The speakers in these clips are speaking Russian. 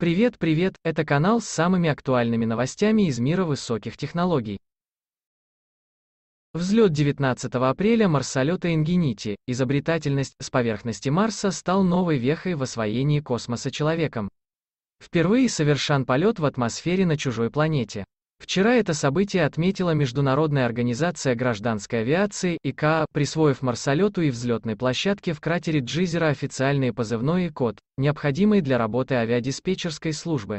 Привет, привет, это канал с самыми актуальными новостями из мира высоких технологий. Взлет 19 апреля марсолета Ингенити, изобретательность с поверхности Марса стал новой вехой в освоении космоса человеком. Впервые совершен полет в атмосфере на чужой планете. Вчера это событие отметила Международная организация гражданской авиации ИКА, присвоив марсолету и взлетной площадке в кратере Джизера официальные позывной и код, необходимые для работы авиадиспетчерской службы.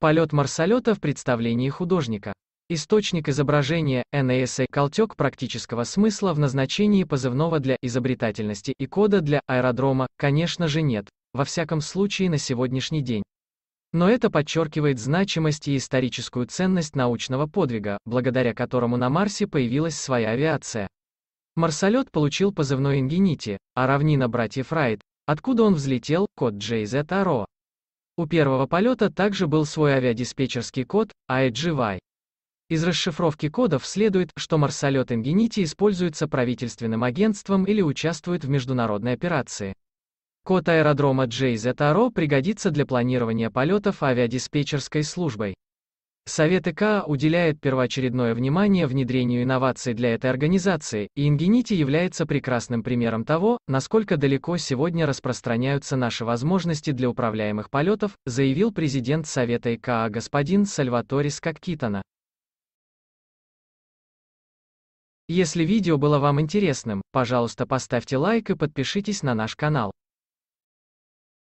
Полет марсолета в представлении художника. Источник изображения NASA а колтек практического смысла в назначении позывного для изобретательности и кода для аэродрома, конечно же нет, во всяком случае на сегодняшний день. Но это подчеркивает значимость и историческую ценность научного подвига, благодаря которому на Марсе появилась своя авиация. Марсолет получил позывной Ингенити, а равнина братьев Райт, откуда он взлетел, код JZRO. У первого полета также был свой авиадиспетчерский код, IGY. Из расшифровки кодов следует, что марсолет Ингенити используется правительственным агентством или участвует в международной операции. Код аэродрома JZRO пригодится для планирования полетов авиадиспетчерской службой. Совет ИКА уделяет первоочередное внимание внедрению инноваций для этой организации, и Ingенити является прекрасным примером того, насколько далеко сегодня распространяются наши возможности для управляемых полетов, заявил президент Совета ИКА господин Сальватори Скаккитона. Если видео было вам интересным, пожалуйста поставьте лайк и подпишитесь на наш канал.